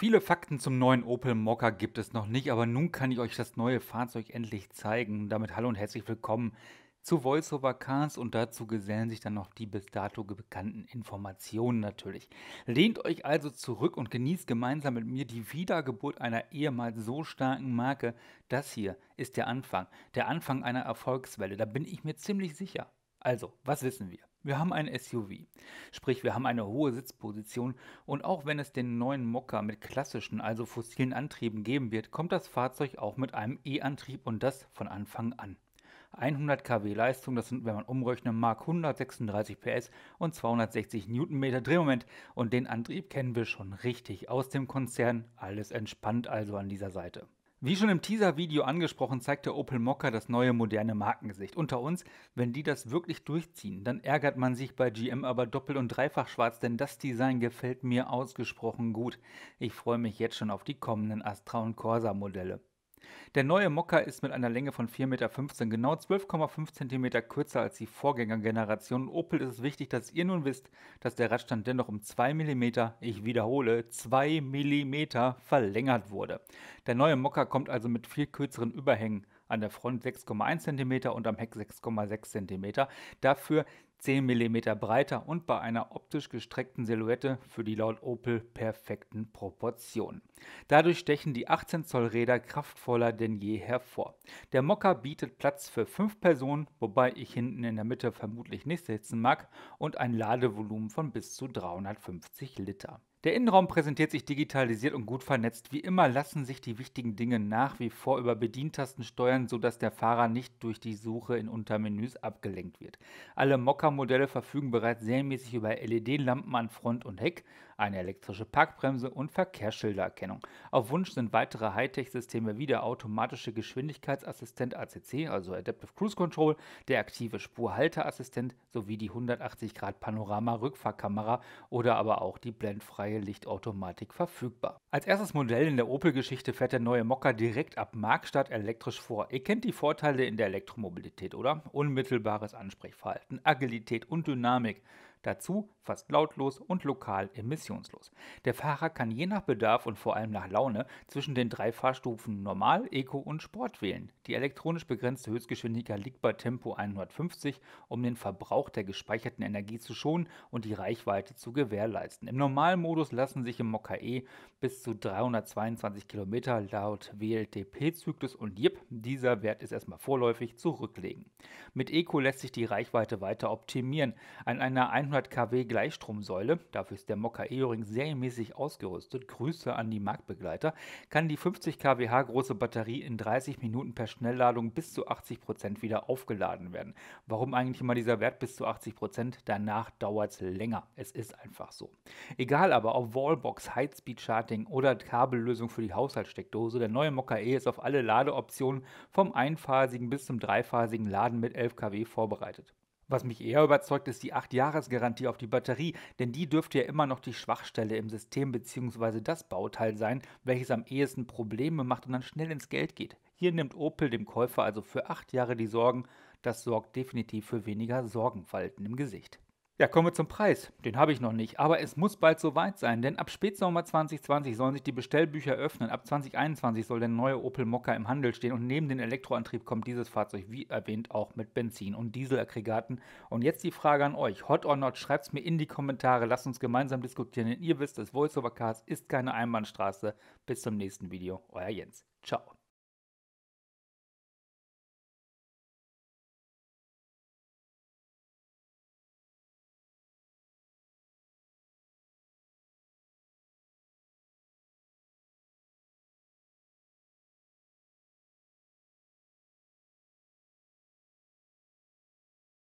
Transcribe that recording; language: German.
Viele Fakten zum neuen Opel Mokka gibt es noch nicht, aber nun kann ich euch das neue Fahrzeug endlich zeigen. Damit hallo und herzlich willkommen zu VoiceOver Cars und dazu gesellen sich dann noch die bis dato bekannten Informationen natürlich. Lehnt euch also zurück und genießt gemeinsam mit mir die Wiedergeburt einer ehemals so starken Marke. Das hier ist der Anfang, der Anfang einer Erfolgswelle, da bin ich mir ziemlich sicher. Also, was wissen wir? Wir haben ein SUV, sprich wir haben eine hohe Sitzposition und auch wenn es den neuen Mokka mit klassischen, also fossilen Antrieben geben wird, kommt das Fahrzeug auch mit einem E-Antrieb und das von Anfang an. 100 kW Leistung, das sind, wenn man umrechnen mag, 136 PS und 260 Newtonmeter Drehmoment. Und den Antrieb kennen wir schon richtig aus dem Konzern. Alles entspannt also an dieser Seite. Wie schon im Teaser-Video angesprochen, zeigt der Opel Mokka das neue moderne Markengesicht. Unter uns, wenn die das wirklich durchziehen, dann ärgert man sich bei GM aber doppelt und dreifach schwarz, denn das Design gefällt mir ausgesprochen gut. Ich freue mich jetzt schon auf die kommenden Astra und Corsa Modelle. Der neue Mokka ist mit einer Länge von 4,15 Meter genau 12,5 cm kürzer als die Vorgängergeneration. Opel ist es wichtig, dass ihr nun wisst, dass der Radstand dennoch um 2 mm, ich wiederhole, 2 mm verlängert wurde. Der neue Mokka kommt also mit viel kürzeren Überhängen an der Front 6,1 cm und am Heck 6,6 cm. Dafür 10 mm breiter und bei einer optisch gestreckten Silhouette für die laut Opel perfekten Proportionen. Dadurch stechen die 18 Zoll Räder kraftvoller denn je hervor. Der Mocker bietet Platz für 5 Personen, wobei ich hinten in der Mitte vermutlich nicht sitzen mag, und ein Ladevolumen von bis zu 350 Liter. Der Innenraum präsentiert sich digitalisiert und gut vernetzt. Wie immer lassen sich die wichtigen Dinge nach wie vor über Bedientasten steuern, sodass der Fahrer nicht durch die Suche in Untermenüs abgelenkt wird. Alle Mokka-Modelle verfügen bereits serienmäßig über LED-Lampen an Front und Heck eine elektrische Parkbremse und Verkehrsschildererkennung. Auf Wunsch sind weitere Hightech-Systeme wie der automatische Geschwindigkeitsassistent ACC, also Adaptive Cruise Control, der aktive Spurhalteassistent sowie die 180-Grad-Panorama-Rückfahrkamera oder aber auch die blendfreie Lichtautomatik verfügbar. Als erstes Modell in der Opel-Geschichte fährt der neue Mokka direkt ab Markstadt elektrisch vor. Ihr kennt die Vorteile in der Elektromobilität, oder? Unmittelbares Ansprechverhalten, Agilität und Dynamik. Dazu fast lautlos und lokal emissionslos. Der Fahrer kann je nach Bedarf und vor allem nach Laune zwischen den drei Fahrstufen Normal, Eco und Sport wählen. Die elektronisch begrenzte Höchstgeschwindigkeit liegt bei Tempo 150, um den Verbrauch der gespeicherten Energie zu schonen und die Reichweite zu gewährleisten. Im Normalmodus lassen sich im Mokka E bis zu 322 Kilometer laut WLTP-Zyklus und JIP, dieser Wert ist erstmal vorläufig, zurücklegen. Mit Eco lässt sich die Reichweite weiter optimieren. An einer 100 kW Gleichstromsäule, dafür ist der Mokka E-Ring serienmäßig ausgerüstet, Grüße an die Marktbegleiter, kann die 50 kWh große Batterie in 30 Minuten per Schnellladung bis zu 80% Prozent wieder aufgeladen werden. Warum eigentlich immer dieser Wert bis zu 80%? Prozent? Danach dauert es länger. Es ist einfach so. Egal aber, ob Wallbox, Highspeed-Charting oder Kabellösung für die Haushaltssteckdose, der neue Mokka E ist auf alle Ladeoptionen vom einphasigen bis zum dreiphasigen Laden mit 11 kW vorbereitet. Was mich eher überzeugt, ist die 8-Jahres-Garantie auf die Batterie, denn die dürfte ja immer noch die Schwachstelle im System bzw. das Bauteil sein, welches am ehesten Probleme macht und dann schnell ins Geld geht. Hier nimmt Opel dem Käufer also für 8 Jahre die Sorgen, das sorgt definitiv für weniger Sorgenfalten im Gesicht. Ja, kommen wir zum Preis. Den habe ich noch nicht, aber es muss bald soweit sein, denn ab Spätsommer 2020 sollen sich die Bestellbücher öffnen. Ab 2021 soll der neue Opel Mokka im Handel stehen und neben den Elektroantrieb kommt dieses Fahrzeug, wie erwähnt, auch mit Benzin- und Dieselaggregaten. Und jetzt die Frage an euch, hot or not, schreibt es mir in die Kommentare, lasst uns gemeinsam diskutieren, denn ihr wisst, das Voiceover Cars ist keine Einbahnstraße. Bis zum nächsten Video, euer Jens. Ciao.